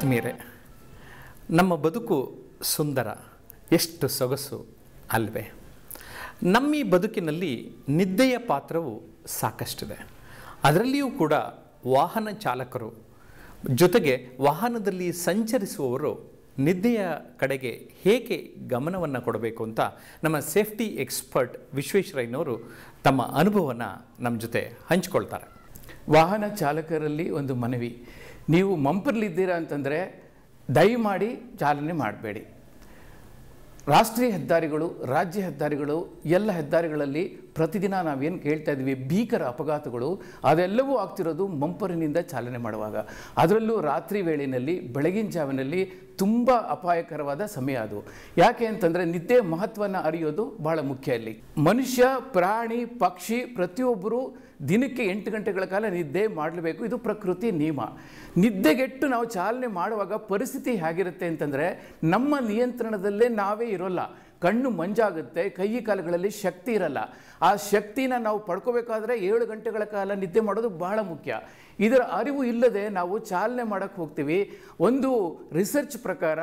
ಆತ್ಮೀಯರೇ ನಮ್ಮ ಬದುಕು ಸುಂದರ ಎಷ್ಟು ಸೊಗಸು ಅಲ್ವೇ ನಮ್ಮ ಈ ಬದುಕಿನಲ್ಲಿ ನಿದ್ದೆಯ ಪಾತ್ರವು ಸಾಕಷ್ಟಿದೆ ಅದರಲ್ಲಿಯೂ ಕೂಡ ವಾಹನ ಚಾಲಕರು ಜೊತೆಗೆ ವಾಹನದಲ್ಲಿ ಸಂಚರಿಸುವವರು ನಿದ್ದೆಯ ಕಡೆಗೆ ಹೇಗೆ ಗಮನವನ್ನು ಕೊಡಬೇಕು ಅಂತ ನಮ್ಮ ಸೇಫ್ಟಿ ಎಕ್ಸ್ಪರ್ಟ್ ವಿಶ್ವೇಶ್ವರಯ್ಯನವರು ತಮ್ಮ ಅನುಭವನ ನಮ್ಮ ಜೊತೆ ಹಂಚಿಕೊಳ್ತಾರೆ ವಾಹನ ಚಾಲಕರಲ್ಲಿ ಒಂದು ಮನವಿ ನೀವು ಮಂಪರಲ್ಲಿದ್ದೀರಾ ಅಂತಂದರೆ ದಯಮಾಡಿ ಚಾಲನೆ ಮಾಡಬೇಡಿ ರಾಷ್ಟ್ರೀಯ ಹೆದ್ದಾರಿಗಳು ರಾಜ್ಯ ಹೆದ್ದಾರಿಗಳು ಎಲ್ಲ ಹೆದ್ದಾರಿಗಳಲ್ಲಿ ಪ್ರತಿದಿನ ನಾವೇನು ಕೇಳ್ತಾ ಇದ್ವಿ ಭೀಕರ ಅಪಘಾತಗಳು ಅದೆಲ್ಲವೂ ಆಗ್ತಿರೋದು ಮಂಪರಿನಿಂದ ಚಾಲನೆ ಮಾಡುವಾಗ ಅದರಲ್ಲೂ ರಾತ್ರಿ ವೇಳೆಯಲ್ಲಿ ಬೆಳಗಿನ ಜಾವಿನಲ್ಲಿ ತುಂಬ ಅಪಾಯಕರವಾದ ಸಮಯ ಅದು ಯಾಕೆ ಅಂತಂದರೆ ನಿದ್ದೆ ಮಹತ್ವನ ಅರಿಯೋದು ಬಹಳ ಮುಖ್ಯ ಇಲ್ಲಿ ಮನುಷ್ಯ ಪ್ರಾಣಿ ಪಕ್ಷಿ ಪ್ರತಿಯೊಬ್ಬರು ದಿನಕ್ಕೆ ಎಂಟು ಗಂಟೆಗಳ ಕಾಲ ನಿದ್ದೆ ಮಾಡಲೇಬೇಕು ಇದು ಪ್ರಕೃತಿ ನಿಯಮ ನಿದ್ದೆಗೆಟ್ಟು ನಾವು ಚಾಲನೆ ಮಾಡುವಾಗ ಪರಿಸ್ಥಿತಿ ಹೇಗಿರುತ್ತೆ ಅಂತಂದರೆ ನಮ್ಮ ನಿಯಂತ್ರಣದಲ್ಲೇ ನಾವೇ ಇರೋಲ್ಲ ಕಣ್ಣು ಮಂಜಾಗುತ್ತೆ ಕೈ ಕಾಲುಗಳಲ್ಲಿ ಶಕ್ತಿ ಇರಲ್ಲ ಆ ಶಕ್ತಿನ ನಾವು ಪಡ್ಕೋಬೇಕಾದ್ರೆ ಏಳು ಗಂಟೆಗಳ ಕಾಲ ನಿದ್ದೆ ಮಾಡೋದು ಬಹಳ ಮುಖ್ಯ ಇದರ ಅರಿವು ಇಲ್ಲದೆ ನಾವು ಚಾಲನೆ ಮಾಡೋಕ್ಕೆ ಹೋಗ್ತೀವಿ ಒಂದು ರಿಸರ್ಚ್ ಪ್ರಕಾರ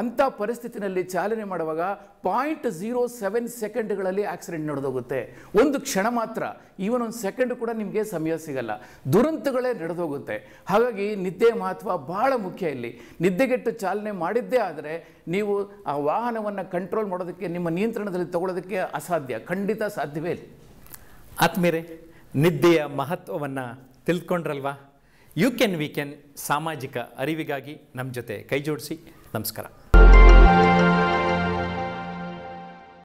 ಅಂಥ ಪರಿಸ್ಥಿತಿನಲ್ಲಿ ಚಾಲನೆ ಮಾಡುವಾಗ ಪಾಯಿಂಟ್ ಜೀರೋ ಸೆವೆನ್ ಸೆಕೆಂಡ್ಗಳಲ್ಲಿ ಆಕ್ಸಿಡೆಂಟ್ ನಡೆದೋಗುತ್ತೆ ಒಂದು ಕ್ಷಣ ಮಾತ್ರ ಈವನ್ ಒಂದು ಸೆಕೆಂಡ್ ಕೂಡ ನಿಮಗೆ ಸಮಯ ಸಿಗಲ್ಲ ದುರಂತಗಳೇ ನಡೆದೋಗುತ್ತೆ ಹಾಗಾಗಿ ನಿದ್ದೆ ಮಹತ್ವ ಬಹಳ ಮುಖ್ಯ ಇಲ್ಲಿ ನಿದ್ದೆಗೆಟ್ಟು ಚಾಲನೆ ಮಾಡಿದ್ದೇ ಆದರೆ ನೀವು ಆ ವಾಹನವನ್ನು ಕಂಟ್ರೋಲ್ ಮಾಡೋದಕ್ಕೆ ನಿಮ್ಮ ನಿಯಂತ್ರಣದಲ್ಲಿ ತಗೊಳ್ಳೋದಕ್ಕೆ ಅಸಾಧ್ಯ ಖಂಡಿತ ಸಾಧ್ಯವೇ ಇಲ್ಲ ಆತ್ಮೀರೆ ನಿದ್ದೆಯ ಮಹತ್ವವನ್ನು ತಿಳ್ಕೊಂಡ್ರಲ್ವಾ ಯು ಕೆನ್ ವಿ ಕೆನ್ ಸಾಮಾಜಿಕ ಅರಿವಿಗಾಗಿ ನಮ್ಮ ಜೊತೆ ಕೈ ಜೋಡಿಸಿ ನಮಸ್ಕಾರ